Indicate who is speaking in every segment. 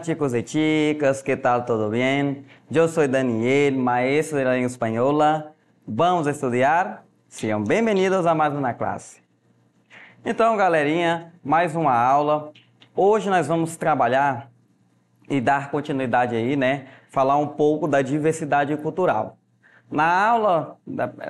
Speaker 1: chicos e chicas, que tal? Tudo bem? Eu sou Daniel, maestro de língua espanhola. Vamos estudar? Sejam bem-vindos a mais uma classe. Então, galerinha, mais uma aula. Hoje nós vamos trabalhar e dar continuidade aí, né? Falar um pouco da diversidade cultural. Na aula,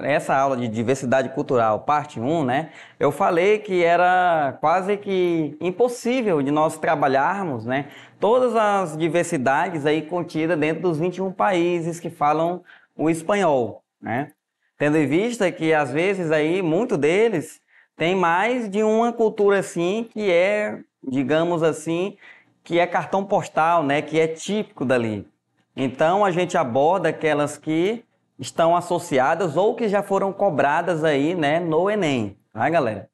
Speaker 1: essa aula de diversidade cultural, parte 1, né? Eu falei que era quase que impossível de nós trabalharmos, né? todas as diversidades aí contidas dentro dos 21 países que falam o espanhol, né? Tendo em vista que às vezes aí muito deles tem mais de uma cultura assim que é, digamos assim, que é cartão postal, né, que é típico dali. Então a gente aborda aquelas que estão associadas ou que já foram cobradas aí, né, no ENEM, tá, galera?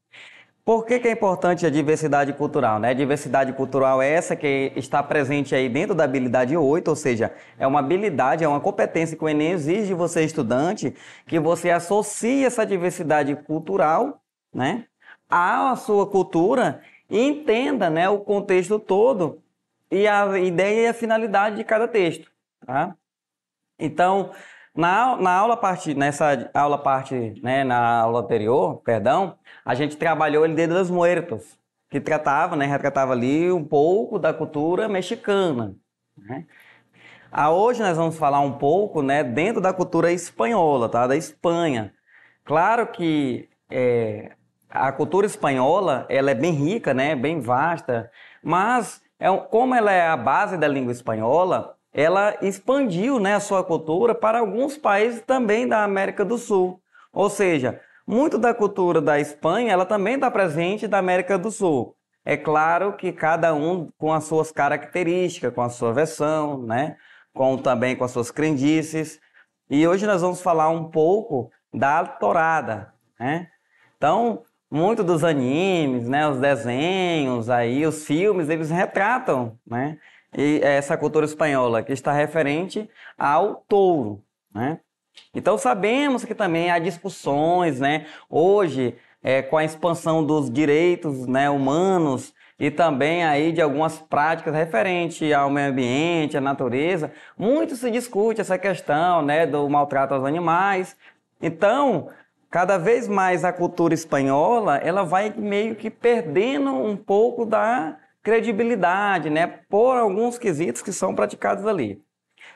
Speaker 1: Por que, que, é importante a diversidade cultural? Né? A diversidade cultural é essa que está presente aí dentro da habilidade 8, ou seja, é uma habilidade, é uma competência que o Enem exige de você, estudante, que você associe essa diversidade cultural né, à sua cultura e entenda né, o contexto todo e a ideia e a finalidade de cada texto. Tá? Então, na, na aula parte, nessa aula parte, né, na aula anterior, perdão, a gente trabalhou dentro das dos Muertos, que tratava, né, retratava ali um pouco da cultura mexicana. Né? A ah, hoje nós vamos falar um pouco, né, dentro da cultura espanhola, tá, da Espanha. Claro que é, a cultura espanhola, ela é bem rica, né, bem vasta, mas é, como ela é a base da língua espanhola, ela expandiu né, a sua cultura para alguns países também da América do Sul. Ou seja, muito da cultura da Espanha ela também está presente da América do Sul. É claro que cada um com as suas características, com a sua versão, né? com, também com as suas crendices. E hoje nós vamos falar um pouco da torada. Né? Então, muito dos animes, né, os desenhos aí, os filmes, eles retratam, né, e é essa cultura espanhola, que está referente ao touro, né? Então sabemos que também há discussões, né? Hoje, é, com a expansão dos direitos né, humanos e também aí de algumas práticas referentes ao meio ambiente, à natureza, muito se discute essa questão né, do maltrato aos animais. Então, cada vez mais a cultura espanhola ela vai meio que perdendo um pouco da credibilidade, né, por alguns quesitos que são praticados ali.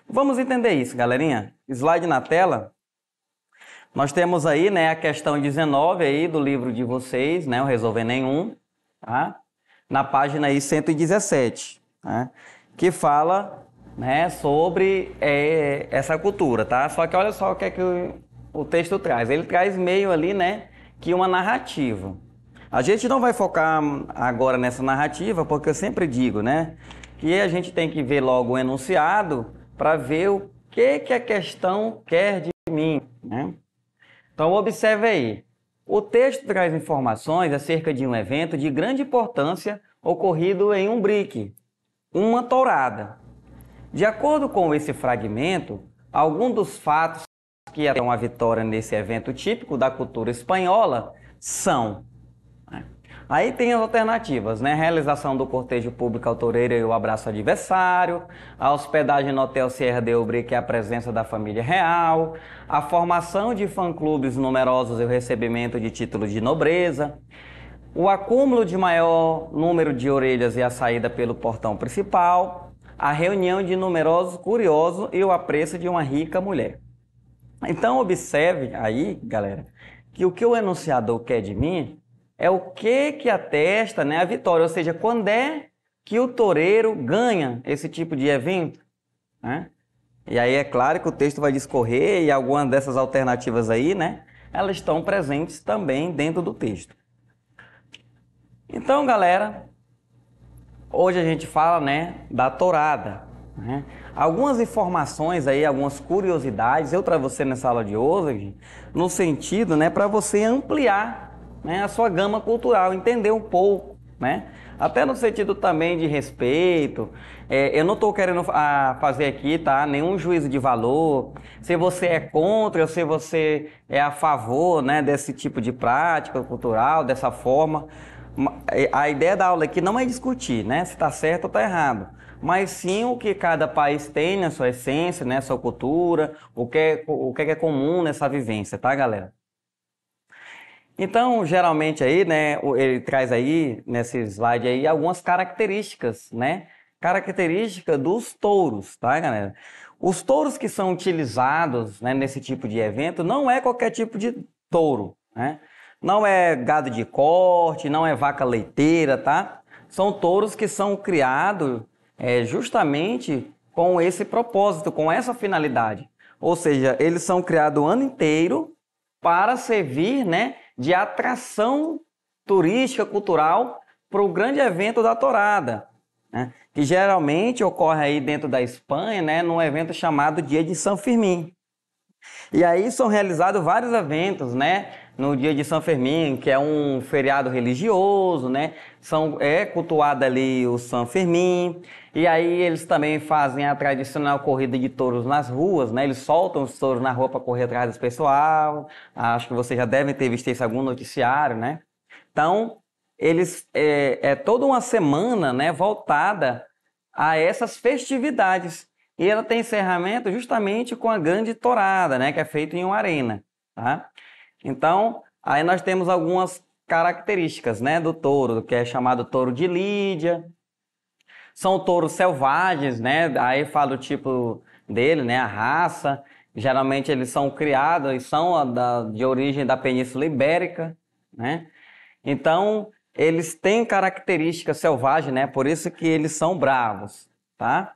Speaker 1: Vamos entender isso, galerinha. Slide na tela. Nós temos aí, né, a questão 19 aí do livro de vocês, né, o Resolver Nenhum, tá? Na página aí 117, né, que fala, né, sobre é, essa cultura, tá? Só que olha só o que é que o, o texto traz. Ele traz meio ali, né, que uma narrativa. A gente não vai focar agora nessa narrativa, porque eu sempre digo, né? Que a gente tem que ver logo o enunciado para ver o que, que a questão quer de mim, né? Então, observe aí. O texto traz informações acerca de um evento de grande importância ocorrido em um brique, uma tourada. De acordo com esse fragmento, alguns dos fatos que é uma vitória nesse evento típico da cultura espanhola são né? Aí tem as alternativas, né? Realização do cortejo público autoreiro e o abraço adversário, a hospedagem no Hotel Sierra de Ubre, que é a presença da família real, a formação de fã-clubes numerosos e o recebimento de títulos de nobreza, o acúmulo de maior número de orelhas e a saída pelo portão principal, a reunião de numerosos curiosos e o apreço de uma rica mulher. Então observe aí, galera, que o que o enunciador quer de mim é o que que atesta né, a vitória, ou seja, quando é que o toureiro ganha esse tipo de evento. Né? E aí é claro que o texto vai discorrer e algumas dessas alternativas aí, né? Elas estão presentes também dentro do texto. Então, galera, hoje a gente fala, né, da tourada. Né? Algumas informações aí, algumas curiosidades eu trago você nessa aula de hoje, no sentido, né, para você ampliar né, a sua gama cultural, entender um pouco, né? Até no sentido também de respeito. É, eu não estou querendo a, ah, fazer aqui, tá? Nenhum juízo de valor. Se você é contra ou se você é a favor né, desse tipo de prática cultural, dessa forma. É, a ideia da aula aqui não é discutir, né? Se está certo ou está errado mas sim o que cada país tem na sua essência, né, sua cultura, o que é, o que é comum nessa vivência, tá, galera? Então, geralmente aí, né, ele traz aí nesse slide aí algumas características, né? Característica dos touros, tá, galera? Os touros que são utilizados né, nesse tipo de evento não é qualquer tipo de touro, né? Não é gado de corte, não é vaca leiteira, tá? São touros que são criados é, justamente com esse propósito, com essa finalidade. Ou seja, eles são criados o ano inteiro para servir, né? de atração turística cultural para o grande evento da Torada, né? que geralmente ocorre aí dentro da Espanha, né, num evento chamado Dia de São Fermín. E aí são realizados vários eventos, né? No dia de São Fermín, que é um feriado religioso, né? São, é cultuado ali o São Fermín. E aí eles também fazem a tradicional corrida de touros nas ruas, né? Eles soltam os touros na rua para correr atrás do pessoal. Acho que vocês já devem ter visto isso em algum noticiário, né? Então, eles é, é toda uma semana, né, voltada a essas festividades. E ela tem encerramento justamente com a grande torada, né, que é feita em uma arena, tá? Então, aí nós temos algumas características, né, do touro, que é chamado touro de Lídia, são touros selvagens, né? Aí fala o tipo dele, né? A raça. Geralmente eles são criados e são da, de origem da Península Ibérica, né? Então, eles têm características selvagens, né? Por isso que eles são bravos, tá?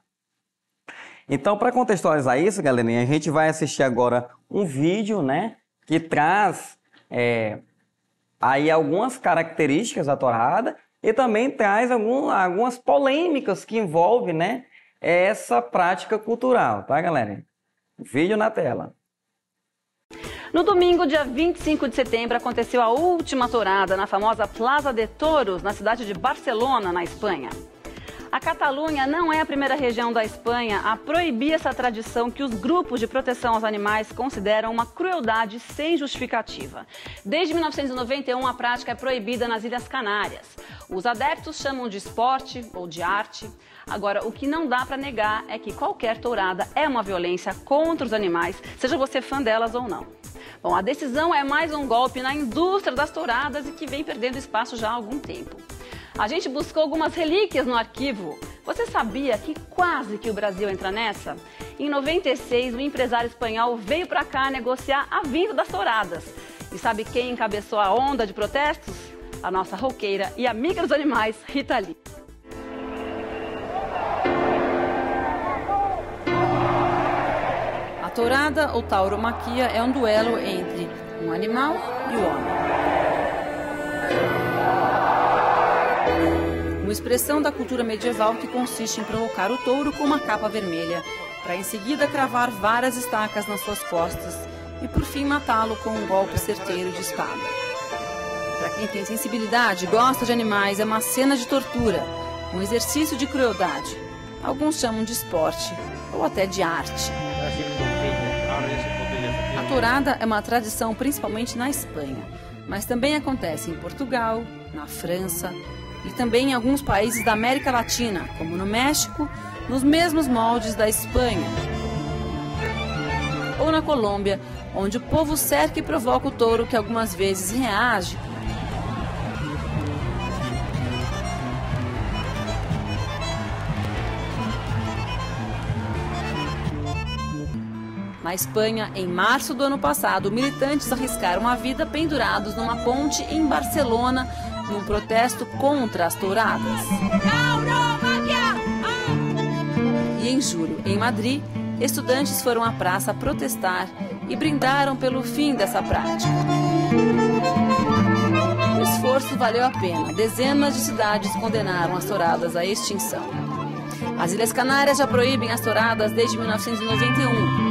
Speaker 1: Então, para contextualizar isso, galerinha, a gente vai assistir agora um vídeo, né? Que traz é, aí algumas características da torrada e também traz algum, algumas polêmicas que envolvem né, essa prática cultural, tá, galera? Vídeo na tela.
Speaker 2: No domingo, dia 25 de setembro, aconteceu a última tourada na famosa Plaza de Toros, na cidade de Barcelona, na Espanha. A Catalunha não é a primeira região da Espanha a proibir essa tradição que os grupos de proteção aos animais consideram uma crueldade sem justificativa. Desde 1991, a prática é proibida nas Ilhas Canárias. Os adeptos chamam de esporte ou de arte. Agora, o que não dá para negar é que qualquer tourada é uma violência contra os animais, seja você fã delas ou não. Bom, a decisão é mais um golpe na indústria das touradas e que vem perdendo espaço já há algum tempo. A gente buscou algumas relíquias no arquivo. Você sabia que quase que o Brasil entra nessa? Em 96, um empresário espanhol veio para cá negociar a vinda das touradas. E sabe quem encabeçou a onda de protestos? A nossa roqueira e amiga dos animais, Rita Lee. A tourada ou tauromaquia é um duelo entre um animal e o homem expressão da cultura medieval que consiste em provocar o touro com uma capa vermelha, para em seguida cravar várias estacas nas suas costas e por fim matá-lo com um golpe certeiro de espada. Para quem tem sensibilidade, gosta de animais, é uma cena de tortura, um exercício de crueldade. Alguns chamam de esporte ou até de arte. A tourada é uma tradição principalmente na Espanha, mas também acontece em Portugal, na França, e também em alguns países da América Latina, como no México, nos mesmos moldes da Espanha. Ou na Colômbia, onde o povo cerca e provoca o touro que algumas vezes reage. Na Espanha, em março do ano passado, militantes arriscaram a vida pendurados numa ponte em Barcelona num protesto contra as touradas. E em julho, em Madrid, estudantes foram à praça protestar e brindaram pelo fim dessa prática. O esforço valeu a pena. Dezenas de cidades condenaram as touradas à extinção. As Ilhas Canárias já proíbem as touradas desde 1991.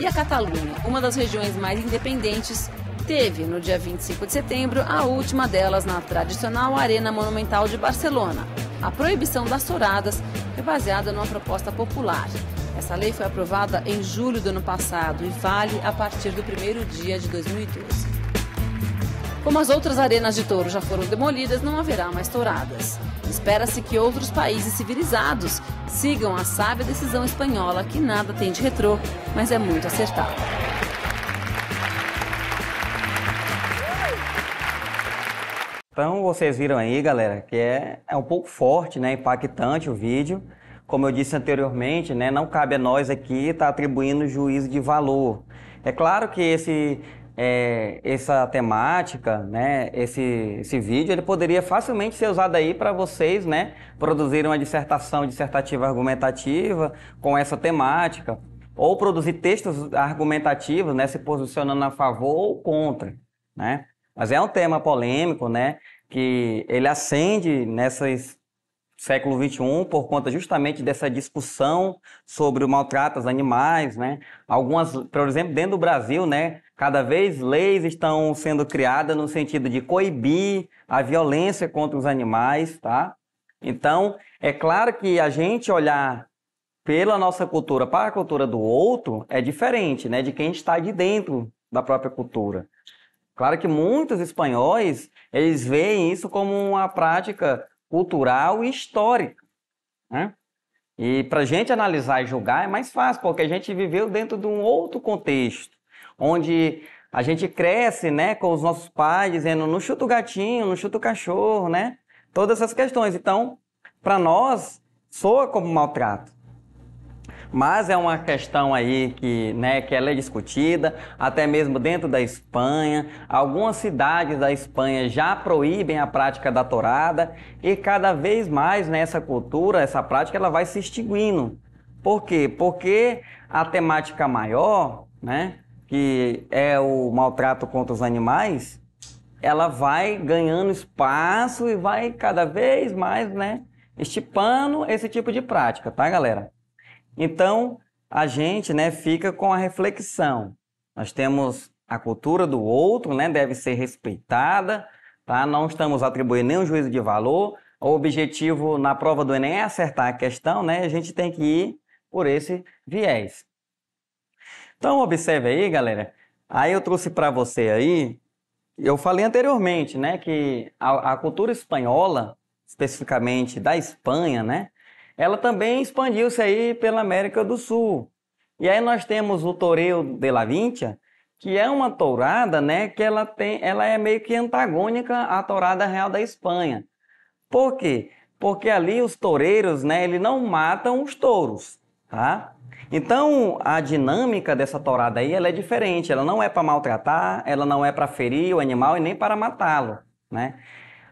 Speaker 2: E a Catalunha, uma das regiões mais independentes, teve, no dia 25 de setembro, a última delas na tradicional Arena Monumental de Barcelona. A proibição das touradas é baseada numa proposta popular. Essa lei foi aprovada em julho do ano passado e vale a partir do primeiro dia de 2012. Como as outras arenas de touro já foram demolidas, não haverá mais touradas. Espera-se que outros países civilizados sigam a sábia decisão espanhola, que nada tem de retrô, mas é muito
Speaker 1: acertada. Então vocês viram aí, galera, que é, é um pouco forte, né, impactante o vídeo. Como eu disse anteriormente, né, não cabe a nós aqui estar tá atribuindo juízo de valor. É claro que esse, é, essa temática, né, esse, esse vídeo, ele poderia facilmente ser usado aí para vocês, né, produzirem uma dissertação dissertativa argumentativa com essa temática, ou produzir textos argumentativos, né, se posicionando a favor ou contra, né. Mas é um tema polêmico, né? Que ele acende nesse século XXI por conta justamente dessa discussão sobre o maltrato aos animais, né? Algumas, por exemplo, dentro do Brasil, né? Cada vez leis estão sendo criadas no sentido de coibir a violência contra os animais, tá? Então, é claro que a gente olhar pela nossa cultura para a cultura do outro é diferente, né? De quem está de dentro da própria cultura. Claro que muitos espanhóis, eles veem isso como uma prática cultural e histórica. Né? E para a gente analisar e julgar é mais fácil, porque a gente viveu dentro de um outro contexto, onde a gente cresce né, com os nossos pais dizendo não chuta o gatinho, não chuta o cachorro, né? Todas essas questões. Então, para nós, soa como maltrato mas é uma questão aí que, né, que ela é discutida, até mesmo dentro da Espanha. Algumas cidades da Espanha já proíbem a prática da torada e cada vez mais nessa né, cultura, essa prática, ela vai se extinguindo. Por quê? Porque a temática maior, né, que é o maltrato contra os animais, ela vai ganhando espaço e vai cada vez mais, né, estipando esse tipo de prática, tá, galera? Então, a gente né, fica com a reflexão. Nós temos a cultura do outro, né, deve ser respeitada, tá? não estamos atribuindo nenhum juízo de valor. O objetivo na prova do Enem é acertar a questão, né? a gente tem que ir por esse viés. Então, observe aí, galera. Aí eu trouxe para você aí, eu falei anteriormente, né, que a, a cultura espanhola, especificamente da Espanha, né, ela também expandiu-se aí pela América do Sul. E aí nós temos o Toreo de la Vincia, que é uma tourada, né, que ela tem, ela é meio que antagônica à tourada real da Espanha. Por quê? Porque ali os toureiros, né, eles não matam os touros, tá? Então, a dinâmica dessa tourada aí, ela é diferente, ela não é para maltratar, ela não é para ferir o animal e nem para matá-lo, né?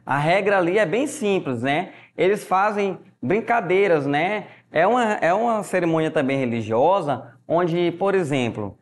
Speaker 1: A regra ali é bem simples, né? Eles fazem brincadeiras, né? É uma, é uma cerimônia também religiosa, onde, por exemplo,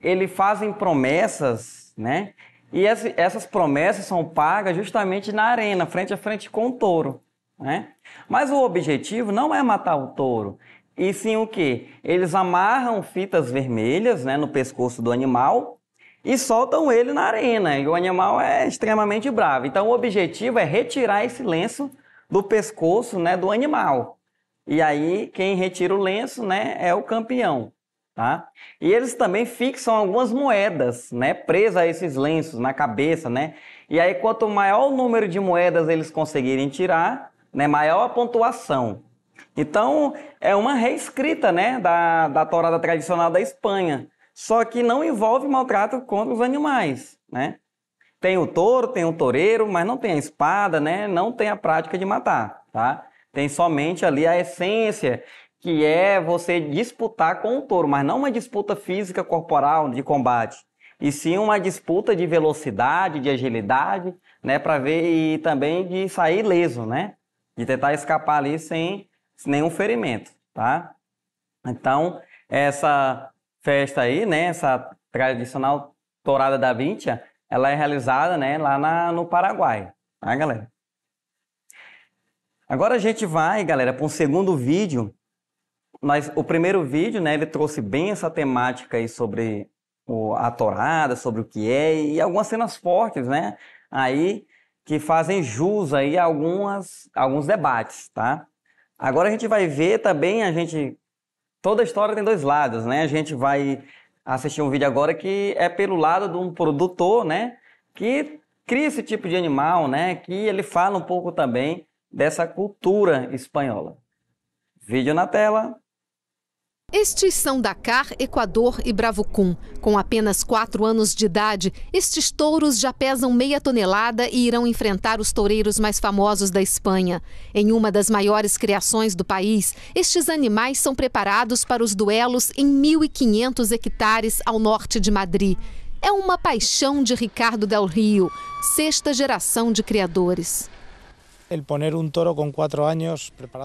Speaker 1: eles fazem promessas, né? E essas promessas são pagas justamente na arena, frente a frente com o touro, né? Mas o objetivo não é matar o touro, e sim o quê? Eles amarram fitas vermelhas né, no pescoço do animal e soltam ele na arena. E o animal é extremamente bravo. Então o objetivo é retirar esse lenço do pescoço né, do animal. E aí, quem retira o lenço né, é o campeão. Tá? E eles também fixam algumas moedas né, presas a esses lenços na cabeça. Né? E aí, quanto maior o número de moedas eles conseguirem tirar, né, maior a pontuação. Então, é uma reescrita né, da, da torada tradicional da Espanha, só que não envolve maltrato contra os animais. Né? Tem o touro, tem o toureiro, mas não tem a espada, né? Não tem a prática de matar, tá? Tem somente ali a essência, que é você disputar com o touro, mas não uma disputa física corporal de combate, e sim uma disputa de velocidade, de agilidade, né, para ver e também de sair leso, né? De tentar escapar ali sem, sem nenhum ferimento, tá? Então, essa festa aí, né, essa tradicional tourada da Vintia, ela é realizada né, lá na, no Paraguai, tá, galera? Agora a gente vai, galera, para um segundo vídeo. Mas o primeiro vídeo, né, ele trouxe bem essa temática aí sobre o, a torada, sobre o que é e algumas cenas fortes, né, aí que fazem jus aí a algumas alguns debates, tá? Agora a gente vai ver também a gente toda a história tem dois lados, né? A gente vai Assistir um vídeo agora que é pelo lado de um produtor, né? Que cria esse tipo de animal, né? Que ele fala um pouco também dessa cultura espanhola. Vídeo na tela.
Speaker 3: Estes são Dakar, Equador e Bravucum. Com apenas 4 anos de idade, estes touros já pesam meia tonelada e irão enfrentar os toureiros mais famosos da Espanha. Em uma das maiores criações do país, estes animais são preparados para os duelos em 1.500 hectares ao norte de Madrid. É uma paixão de Ricardo Del Rio, sexta geração de criadores.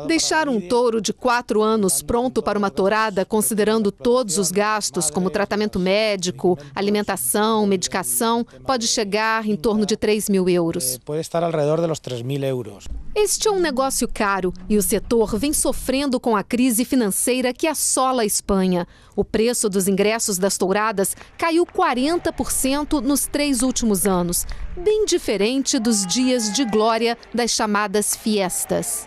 Speaker 3: Deixar um touro de quatro anos pronto para uma tourada, considerando todos os gastos, como tratamento médico, alimentação, medicação, pode chegar em torno de 3 mil euros. Eh, pode estar ao redor dos 3 mil euros. Este é um negócio caro e o setor vem sofrendo com a crise financeira que assola a Espanha. O preço dos ingressos das touradas caiu 40% nos três últimos anos bem diferente dos dias de glória das chamadas fiestas.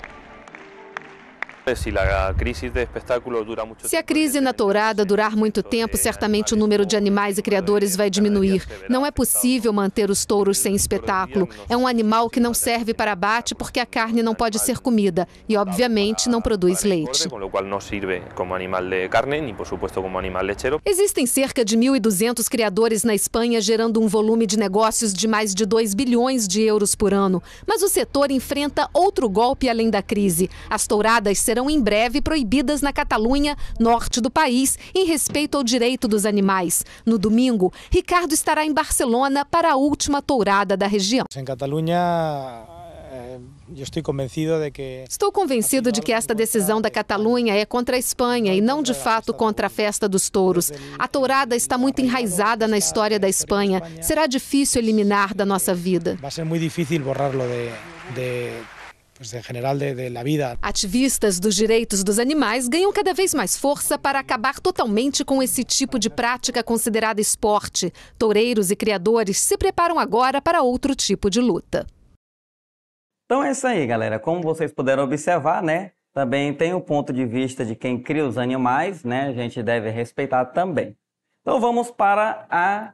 Speaker 3: Se a crise na tourada durar muito tempo, certamente o número de animais e criadores vai diminuir. Não é possível manter os touros sem espetáculo. É um animal que não serve para abate porque a carne não pode ser comida e, obviamente, não produz leite. Existem cerca de 1.200 criadores na Espanha, gerando um volume de negócios de mais de 2 bilhões de euros por ano. Mas o setor enfrenta outro golpe além da crise. As touradas serão serão em breve proibidas na Catalunha, norte do país, em respeito ao direito dos animais. No domingo, Ricardo estará em Barcelona para a última tourada da região.
Speaker 2: Em Catalunha, eh,
Speaker 3: Estou convencido de que esta decisão da Catalunha é contra a Espanha e não de fato contra a festa dos touros. A tourada está muito enraizada na história da Espanha. Será difícil eliminar da nossa vida. Vai ser muito difícil borrar de de, de la vida. Ativistas dos direitos dos animais ganham cada vez mais força para acabar totalmente com esse tipo de prática considerada esporte. Toureiros e criadores se preparam agora para outro tipo de luta.
Speaker 1: Então é isso aí, galera. Como vocês puderam observar, né? Também tem o ponto de vista de quem cria os animais, né? A gente deve respeitar também. Então vamos para a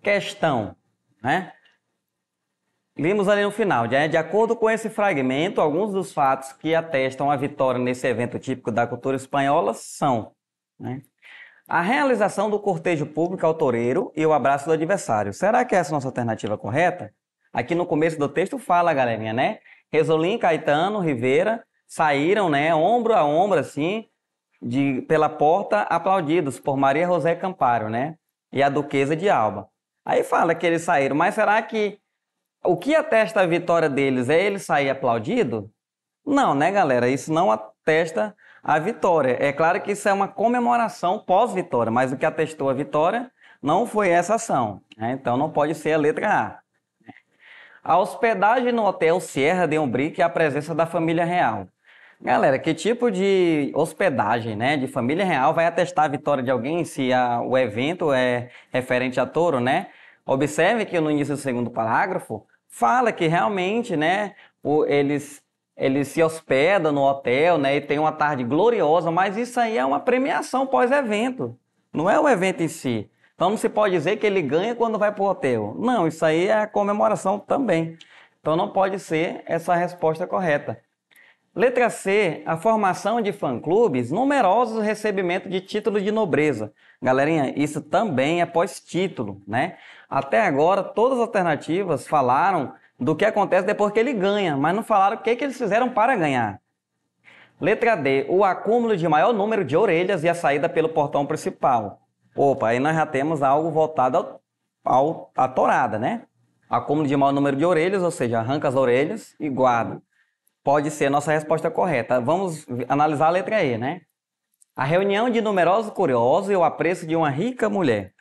Speaker 1: questão, né? Lemos ali no final, né? de acordo com esse fragmento, alguns dos fatos que atestam a vitória nesse evento típico da cultura espanhola são né? a realização do cortejo público ao toureiro e o abraço do adversário. Será que essa é a nossa alternativa correta? Aqui no começo do texto fala, galerinha, né? Resolim, Caetano, Rivera saíram, né, ombro a ombro, assim, de, pela porta, aplaudidos por Maria José Camparo, né? E a Duquesa de Alba. Aí fala que eles saíram, mas será que o que atesta a vitória deles é ele sair aplaudido? Não, né, galera? Isso não atesta a vitória. É claro que isso é uma comemoração pós-vitória, mas o que atestou a vitória não foi essa ação. Né? Então não pode ser a letra A. A hospedagem no Hotel Sierra de Umbrique e a presença da família real. Galera, que tipo de hospedagem, né, de família real vai atestar a vitória de alguém se a, o evento é referente a touro, né? Observe que no início do segundo parágrafo, fala que realmente, né, eles eles se hospeda no hotel, né, e tem uma tarde gloriosa, mas isso aí é uma premiação pós-evento, não é o evento em si. Então não se pode dizer que ele ganha quando vai para o hotel. Não, isso aí é comemoração também. Então não pode ser essa a resposta correta. Letra C, a formação de fã-clubes, numerosos recebimento de títulos de nobreza. Galerinha, isso também é pós-título, né? Até agora, todas as alternativas falaram do que acontece depois que ele ganha, mas não falaram o que, que eles fizeram para ganhar. Letra D, o acúmulo de maior número de orelhas e a saída pelo portão principal. Opa, aí nós já temos algo voltado ao, ao, à torada, né? Acúmulo de maior número de orelhas, ou seja, arranca as orelhas e guarda. Pode ser a nossa resposta correta. Vamos analisar a letra E, né? A reunião de numerosos curiosos e o apreço de uma rica mulher.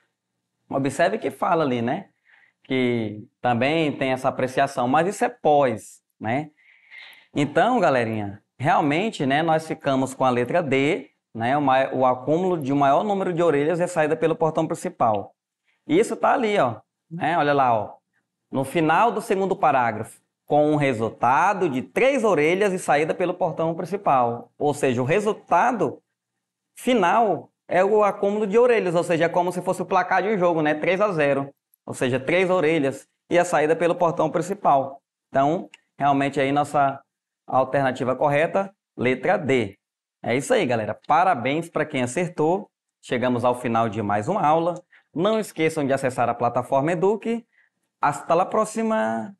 Speaker 1: Observe que fala ali, né? Que também tem essa apreciação, mas isso é pós, né? Então, galerinha, realmente, né, nós ficamos com a letra D, né, o, maior, o acúmulo de um maior número de orelhas é saída pelo portão principal. Isso tá ali, ó, né? Olha lá, ó. No final do segundo parágrafo, com um resultado de três orelhas e saída pelo portão principal. Ou seja, o resultado final é o acúmulo de orelhas, ou seja, é como se fosse o placar de um jogo, né? 3 a 0. Ou seja, três orelhas e a saída pelo portão principal. Então, realmente aí nossa alternativa correta, letra D. É isso aí, galera. Parabéns para quem acertou. Chegamos ao final de mais uma aula. Não esqueçam de acessar a plataforma Eduque. Hasta la próxima!